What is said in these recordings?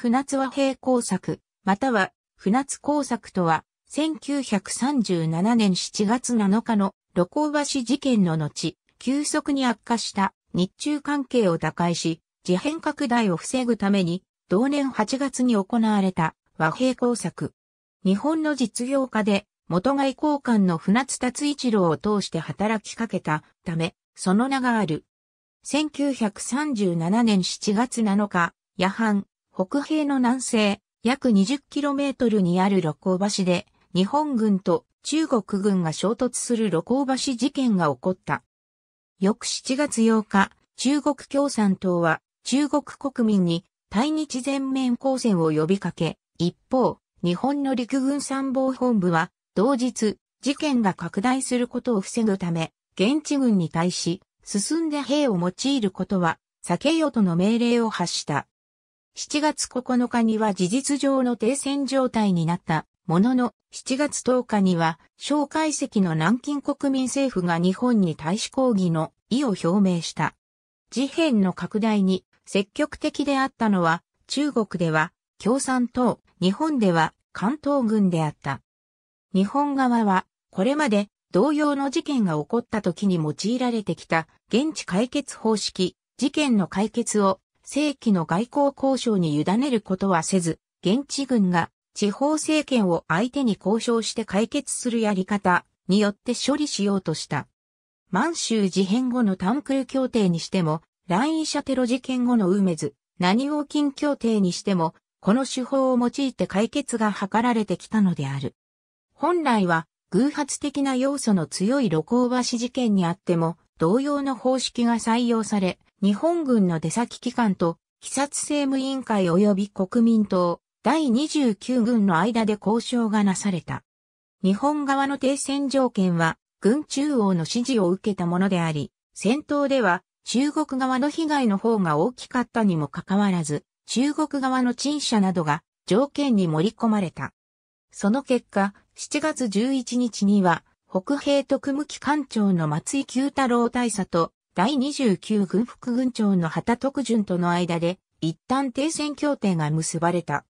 船津和平工作、または船津工作とは、1937年7月7日の露光橋事件の後、急速に悪化した日中関係を打開し、事変拡大を防ぐために、同年8月に行われた和平工作。日本の実業家で元外交官の船津達一郎を通して働きかけたため、その名がある。1937年7月7日、夜半、北平の南西、約 20km にある露光橋で、日本軍と中国軍が衝突する露光橋事件が起こった。翌7月8日、中国共産党は中国国民に対日全面抗戦を呼びかけ、一方、日本の陸軍参謀本部は、同日、事件が拡大することを防ぐため、現地軍に対し、進んで兵を用いることは、避けよとの命令を発した。7月9日には事実上の停戦状態になったものの、7月10日には、蒋介石の南京国民政府が日本に対し抗議の意を表明した。事変の拡大に積極的であったのは、中国では共産党、日本では関東軍であった。日本側は、これまで同様の事件が起こった時に用いられてきた現地解決方式、事件の解決を正規の外交交渉に委ねることはせず、現地軍が地方政権を相手に交渉して解決するやり方によって処理しようとした。満州事変後のタンクル協定にしても、乱位者テロ事件後の梅津、何王金協定にしても、この手法を用いて解決が図られてきたのである。本来は、偶発的な要素の強い露光橋事件にあっても、同様の方式が採用され、日本軍の出先機関と、被殺政務委員会及び国民党、第29軍の間で交渉がなされた。日本側の停戦条件は、軍中央の指示を受けたものであり、戦闘では中国側の被害の方が大きかったにもかかわらず、中国側の陳謝などが条件に盛り込まれた。その結果、7月11日には、北平特務機関長の松井九太郎大佐と第29軍副軍長の旗徳順との間で、一旦停戦協定が結ばれた。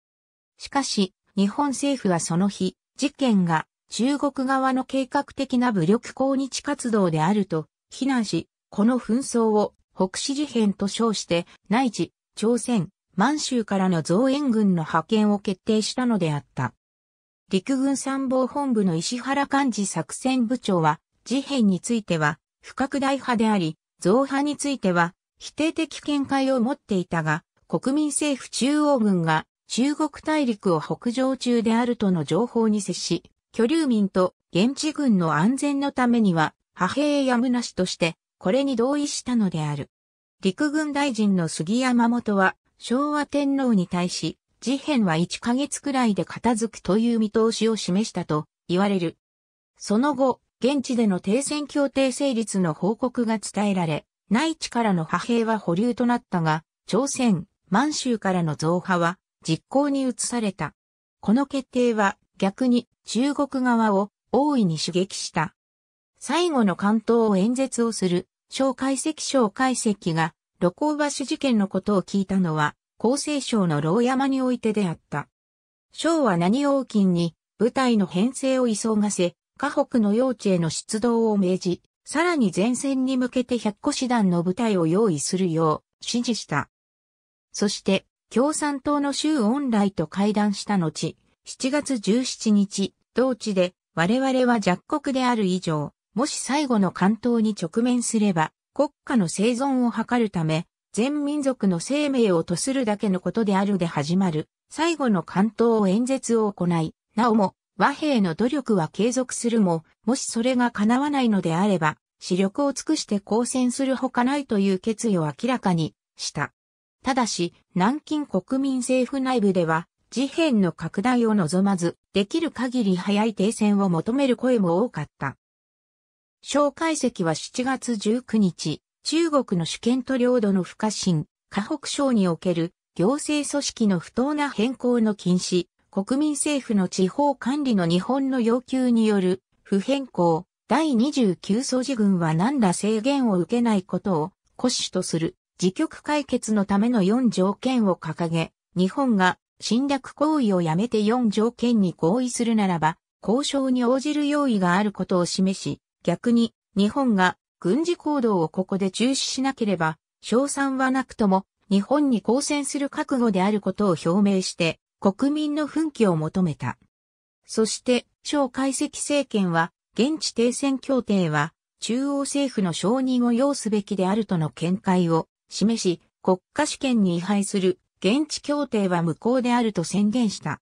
しかし、日本政府はその日、事件が中国側の計画的な武力抗日活動であると非難し、この紛争を北市事変と称して、内地、朝鮮、満州からの増援軍の派遣を決定したのであった。陸軍参謀本部の石原幹事作戦部長は、事変については、不拡大派であり、造派については否定的見解を持っていたが、国民政府中央軍が中国大陸を北上中であるとの情報に接し、居留民と現地軍の安全のためには、派兵やむなしとして、これに同意したのである。陸軍大臣の杉山本は、昭和天皇に対し、事変は1ヶ月くらいで片付くという見通しを示したと言われる。その後、現地での停戦協定成立の報告が伝えられ、内地からの派兵は保留となったが、朝鮮、満州からの増派は実行に移された。この決定は逆に中国側を大いに刺激した。最後の関東を演説をする、蒋介石小解析が、露光橋事件のことを聞いたのは、厚生省の牢山においてであった。省は何王金に、部隊の編成を急がせ、河北の用地への出動を命じ、さらに前線に向けて百個師団の部隊を用意するよう指示した。そして、共産党の周恩来と会談した後、7月17日、同地で、我々は弱国である以上、もし最後の関東に直面すれば、国家の生存を図るため、全民族の生命をとするだけのことであるで始まる、最後の関東演説を行い、なおも、和平の努力は継続するも、もしそれが叶わないのであれば、視力を尽くして抗戦するほかないという決意を明らかにした。ただし、南京国民政府内部では、事変の拡大を望まず、できる限り早い停戦を求める声も多かった。蒋介石は7月19日、中国の主権と領土の不可侵、河北省における行政組織の不当な変更の禁止、国民政府の地方管理の日本の要求による不変更、第29総事軍は何ら制限を受けないことを骨子とする自局解決のための4条件を掲げ、日本が侵略行為をやめて4条件に合意するならば、交渉に応じる用意があることを示し、逆に日本が軍事行動をここで中止しなければ、賞賛はなくとも日本に抗戦する覚悟であることを表明して、国民の奮起を求めた。そして、小解析政権は、現地停戦協定は、中央政府の承認を要すべきであるとの見解を示し、国家主権に違反する現地協定は無効であると宣言した。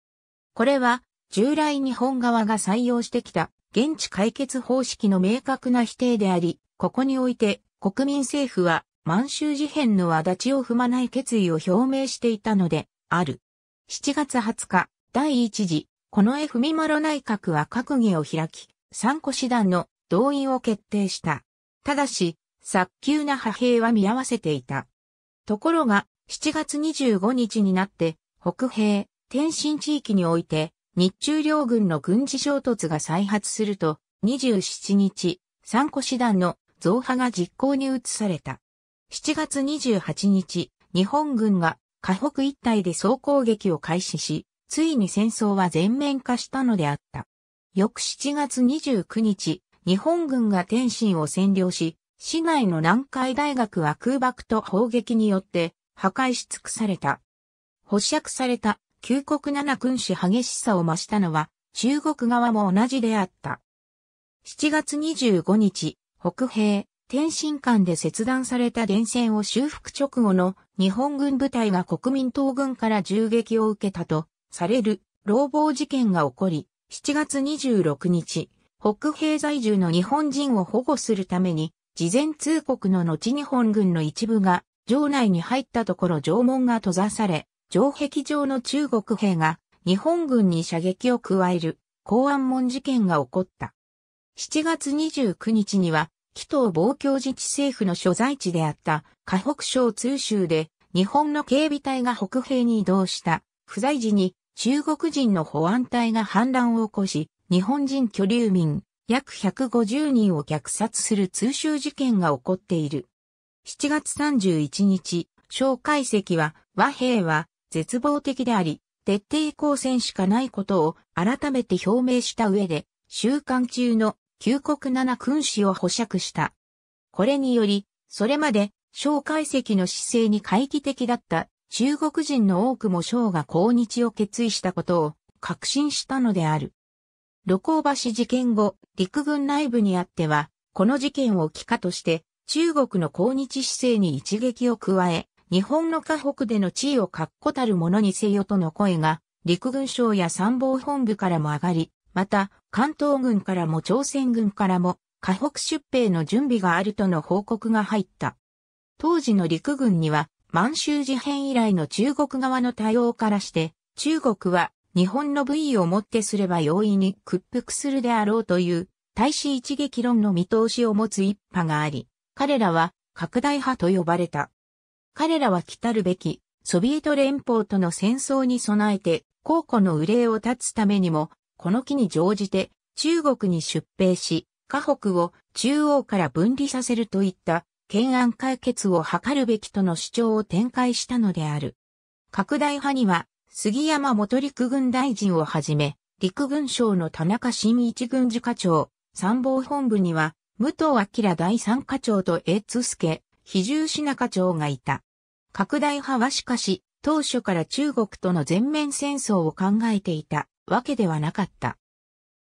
これは、従来日本側が採用してきた現地解決方式の明確な否定であり、ここにおいて国民政府は満州事変の足立を踏まない決意を表明していたのである。7月20日、第1次、この絵文丸内閣は閣議を開き、参考師団の動員を決定した。ただし、早急な派兵は見合わせていた。ところが、7月25日になって、北平、天津地域において、日中両軍の軍事衝突が再発すると、27日、参考師団の増派が実行に移された。7月28日、日本軍が河北一帯で総攻撃を開始し、ついに戦争は全面化したのであった。翌7月29日、日本軍が天津を占領し、市内の南海大学は空爆と砲撃によって破壊し尽くされた。保釈された旧国七君主激しさを増したのは中国側も同じであった。7月25日、北平、天津間で切断された電線を修復直後の日本軍部隊が国民党軍から銃撃を受けたとされる労働事件が起こり、7月26日、北兵在住の日本人を保護するために、事前通告の後日本軍の一部が、城内に入ったところ城門が閉ざされ、城壁上の中国兵が日本軍に射撃を加える公安門事件が起こった。7月29日には紀藤防共自治政府の所在地であった河北省通州で日本の警備隊が北平に移動した不在時に中国人の保安隊が反乱を起こし日本人居留民約150人を虐殺する通州事件が起こっている。7月31日、蒋介石は和平は絶望的であり、徹底抗戦しかないことを改めて表明した上で、週間中の旧国七君子を保釈した。これにより、それまで、蒋介石の姿勢に回帰的だった中国人の多くも蒋が抗日を決意したことを確信したのである。露光橋事件後、陸軍内部にあっては、この事件を帰化として、中国の抗日姿勢に一撃を加え、日本の河北での地位を確固たるものにせよとの声が、陸軍省や参謀本部からも上がり、また、関東軍からも朝鮮軍からも、河北出兵の準備があるとの報告が入った。当時の陸軍には、満州事変以来の中国側の対応からして、中国は日本の部位をもってすれば容易に屈服するであろうという、大使一撃論の見通しを持つ一派があり、彼らは拡大派と呼ばれた。彼らは来たるべき、ソビエト連邦との戦争に備えて、高庫の憂いを断つためにも、この機に乗じて中国に出兵し、河北を中央から分離させるといった懸案解決を図るべきとの主張を展開したのである。拡大派には杉山元陸軍大臣をはじめ、陸軍省の田中新一軍事課長、参謀本部には、武藤明第三課長と江津助、比重品課長がいた。拡大派はしかし、当初から中国との全面戦争を考えていたわけではなかった。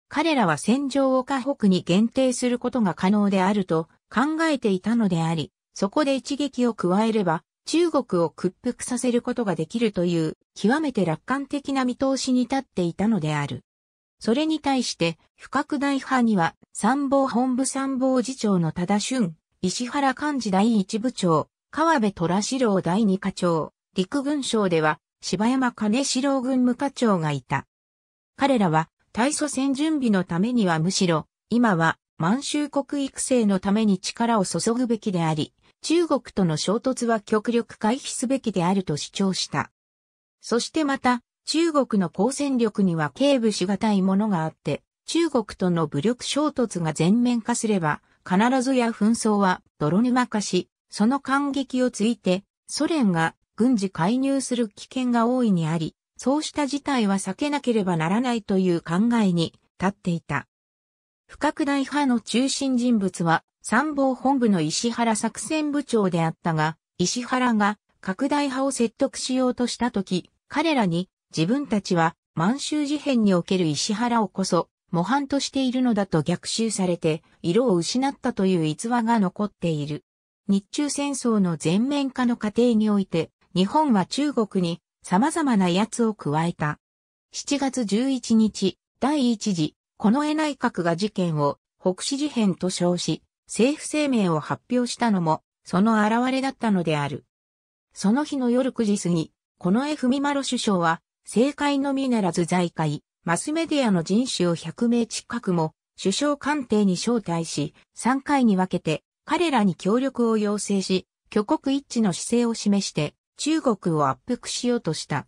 彼らは戦場を河北に限定することが可能であると考えていたのであり、そこで一撃を加えれば中国を屈服させることができるという極めて楽観的な見通しに立っていたのである。それに対して不拡大派には参謀本部参謀次長の多田俊、石原幹事第一部長、川辺虎志郎第二課長、陸軍省では柴山金四郎軍務課長がいた。彼らは大祖戦準備のためにはむしろ、今は満州国育成のために力を注ぐべきであり、中国との衝突は極力回避すべきであると主張した。そしてまた、中国の抗戦力には警部しがたいものがあって、中国との武力衝突が全面化すれば、必ずや紛争は泥沼化し、その感激をついて、ソ連が軍事介入する危険が大いにあり、そうした事態は避けなければならないという考えに立っていた。不拡大派の中心人物は参謀本部の石原作戦部長であったが、石原が拡大派を説得しようとしたとき、彼らに自分たちは満州事変における石原をこそ模範としているのだと逆襲されて色を失ったという逸話が残っている。日中戦争の全面化の過程において日本は中国に様々なやつを加えた。7月11日、第一次、近衛内閣が事件を北市事変と称し、政府声明を発表したのも、その現れだったのである。その日の夜9時過ぎ、近衛文丸首相は、政界のみならず財界、マスメディアの人種を100名近くも、首相官邸に招待し、3回に分けて、彼らに協力を要請し、挙国一致の姿勢を示して、中国を圧迫しようとした。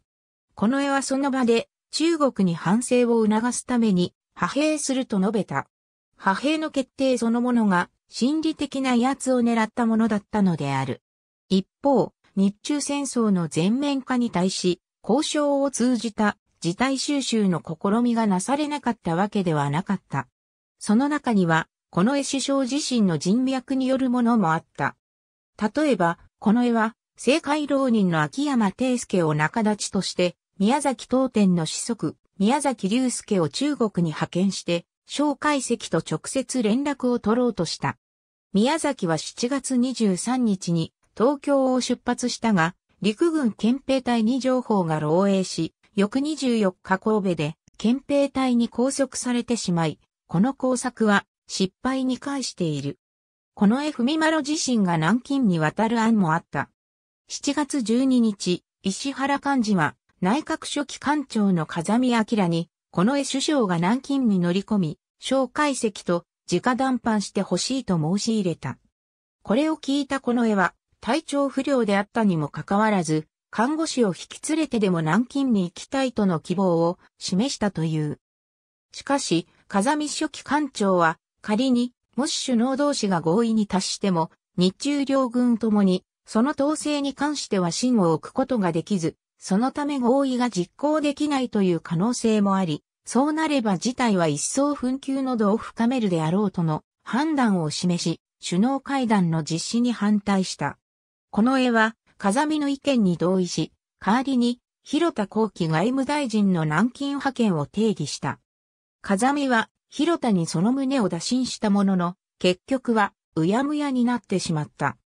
この絵はその場で中国に反省を促すために派兵すると述べた。派兵の決定そのものが心理的な威圧を狙ったものだったのである。一方、日中戦争の全面化に対し、交渉を通じた事態収集の試みがなされなかったわけではなかった。その中には、この絵首相自身の人脈によるものもあった。例えば、この絵は政界浪人の秋山定介を仲立ちとして、宮崎東天の子息、宮崎隆介を中国に派遣して、小介石と直接連絡を取ろうとした。宮崎は7月23日に東京を出発したが、陸軍憲兵隊に情報が漏洩し、翌24日神戸で憲兵隊に拘束されてしまい、この工作は失敗に返している。この絵文丸自身が南京に渡る案もあった。7月12日、石原幹事は、内閣書記官庁の風見明に、この絵首相が南京に乗り込み、小介析と直談判してほしいと申し入れた。これを聞いたこの絵は、体調不良であったにもかかわらず、看護師を引き連れてでも南京に行きたいとの希望を示したという。しかし、風見書記官庁は、仮に、もし首脳同士が合意に達しても、日中両軍ともにその統制に関しては真を置くことができず、そのため合意が実行できないという可能性もあり、そうなれば事態は一層紛糾の度を深めるであろうとの判断を示し、首脳会談の実施に反対した。この絵は、風見の意見に同意し、代わりに、広田後期外務大臣の南京派遣を定義した。風見は、広田にその旨を打診したものの、結局は、うやむやになってしまった。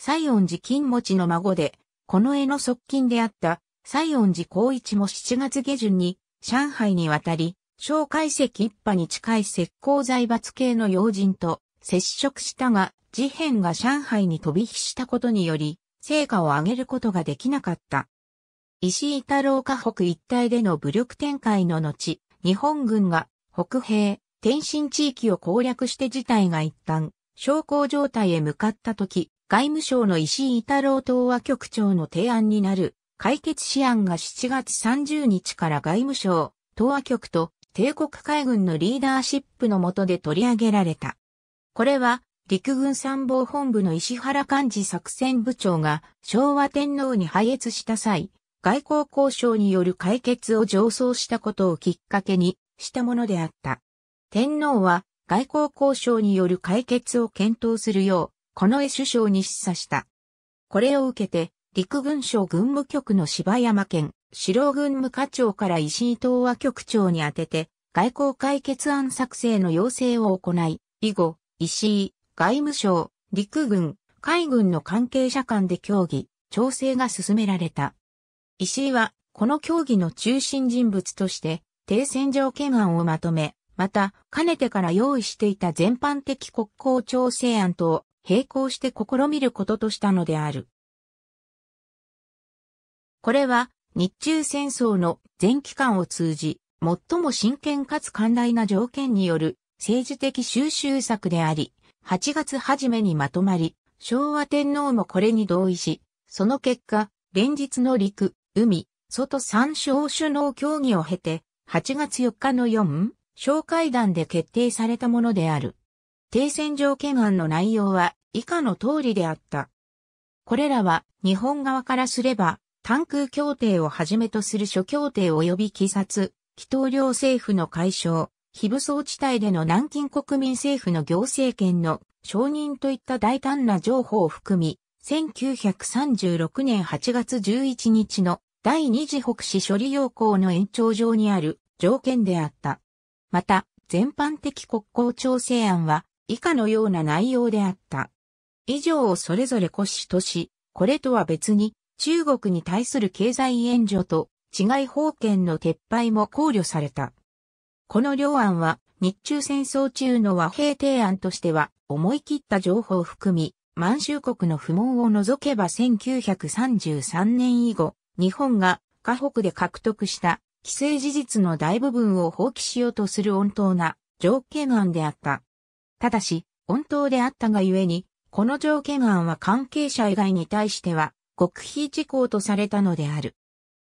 西園寺金持の孫で、この絵の側近であった西園寺光一も7月下旬に上海に渡り、小介石一派に近い石膏財閥系の要人と接触したが、事変が上海に飛び火したことにより、成果を上げることができなかった。石井太郎河北一帯での武力展開の後、日本軍が北平、天津地域を攻略して事態が一旦、小康状態へ向かった時、外務省の石井太郎東和局長の提案になる解決試案が7月30日から外務省、東和局と帝国海軍のリーダーシップの下で取り上げられた。これは陸軍参謀本部の石原幹事作戦部長が昭和天皇に拝越した際、外交交渉による解決を上奏したことをきっかけにしたものであった。天皇は外交交渉による解決を検討するよう近衛首相に示唆した。これを受けて、陸軍省軍務局の柴山県、白軍務課長から石井東和局長に宛てて、外交解決案作成の要請を行い、以後、石井、外務省、陸軍、海軍の関係者間で協議、調整が進められた。石井は、この協議の中心人物として、停戦条件案をまとめ、また、かねてから用意していた全般的国交調整案と、並行して試みることとしたのである。これは日中戦争の全期間を通じ、最も真剣かつ寛大な条件による政治的収集策であり、8月初めにまとまり、昭和天皇もこれに同意し、その結果、連日の陸、海、外三省首脳協議を経て、8月4日の4、小会談で決定されたものである。停戦条件案の内容は、以下の通りであった。これらは日本側からすれば、単空協定をはじめとする諸協定及び記察、祈祷領政府の解消、非武装地帯での南京国民政府の行政権の承認といった大胆な情報を含み、1936年8月11日の第二次北市処理要項の延長上にある条件であった。また、全般的国交調整案は以下のような内容であった。以上をそれぞれ骨子とし、これとは別に、中国に対する経済援助と、治外法権の撤廃も考慮された。この両案は、日中戦争中の和平提案としては、思い切った情報を含み、満州国の不問を除けば1933年以後、日本が河北で獲得した既成事実の大部分を放棄しようとする温当な条件案であった。ただし、温当であったがゆえに、この条件案は関係者以外に対しては、極秘事項とされたのである。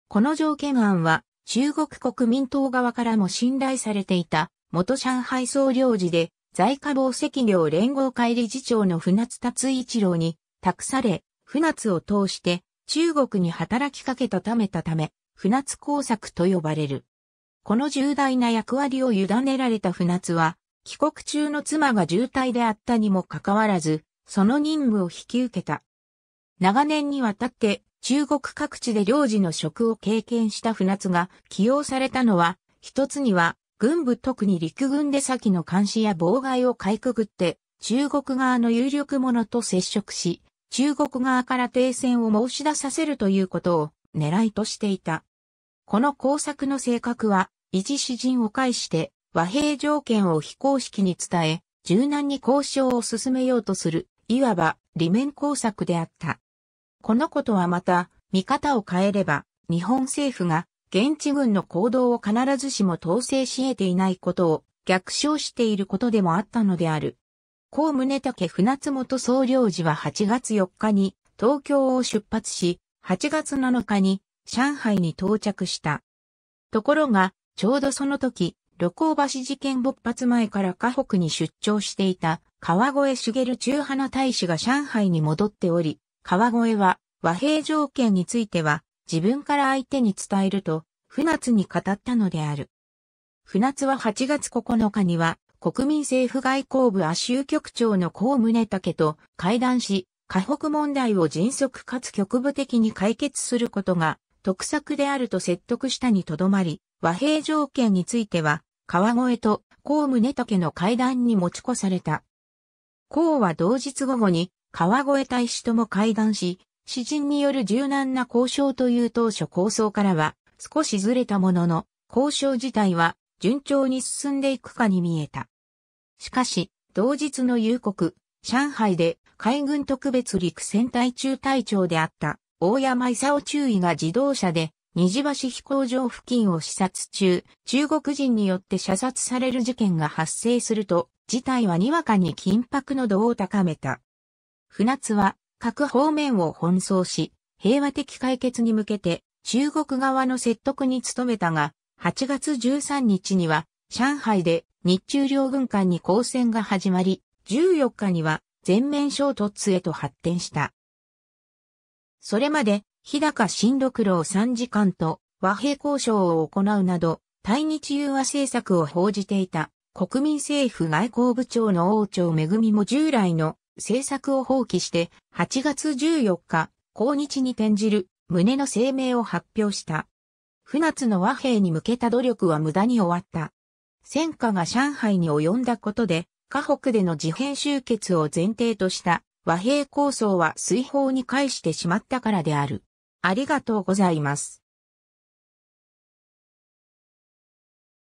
この条件案は、中国国民党側からも信頼されていた、元上海総領事で、在下防赤業連合会理事長の船津達一郎に、託され、船津を通して、中国に働きかけたためたため、船津工作と呼ばれる。この重大な役割を委ねられた船津は、帰国中の妻が重体であったにもかかわらず、その任務を引き受けた。長年にわたって中国各地で領事の職を経験した船津が起用されたのは、一つには軍部特に陸軍で先の監視や妨害をかいくぐって、中国側の有力者と接触し、中国側から停戦を申し出させるということを狙いとしていた。この工作の性格は、維持詩人を介して和平条件を非公式に伝え、柔軟に交渉を進めようとするいわば利面工作であった。このことはまた、見方を変えれば、日本政府が現地軍の行動を必ずしも統制し得ていないことを逆称していることでもあったのである。高宗武船津元総領事は8月4日に東京を出発し、8月7日に上海に到着した。ところが、ちょうどその時、旅行橋事件勃発前から河北に出張していた川越茂中派の大使が上海に戻っており、川越は和平条件については自分から相手に伝えると、船津に語ったのである。船津は8月9日には国民政府外交部亜州局長の高宗武と会談し、河北問題を迅速かつ局部的に解決することが得策であると説得したにとどまり、和平条件については、川越と高宗武の会談に持ち越された。孔は同日午後に川越大使とも会談し、詩人による柔軟な交渉という当初構想からは少しずれたものの、交渉自体は順調に進んでいくかに見えた。しかし、同日の夕刻、上海で海軍特別陸戦隊中隊長であった大山夫中尉が自動車で虹橋飛行場付近を視察中、中国人によって射殺される事件が発生すると、事態はにわかに緊迫の度を高めた。船津は各方面を奔走し、平和的解決に向けて中国側の説得に努めたが、8月13日には上海で日中両軍間に交戦が始まり、14日には全面衝突へと発展した。それまで日高新六郎参事官と和平交渉を行うなど、対日融和政策を報じていた国民政府外交部長の王朝恵も従来の政策を放棄して8月14日、抗日に転じる旨の声明を発表した。船津の和平に向けた努力は無駄に終わった。戦火が上海に及んだことで、河北での自編集結を前提とした和平構想は水泡に返してしまったからである。ありがとうございます。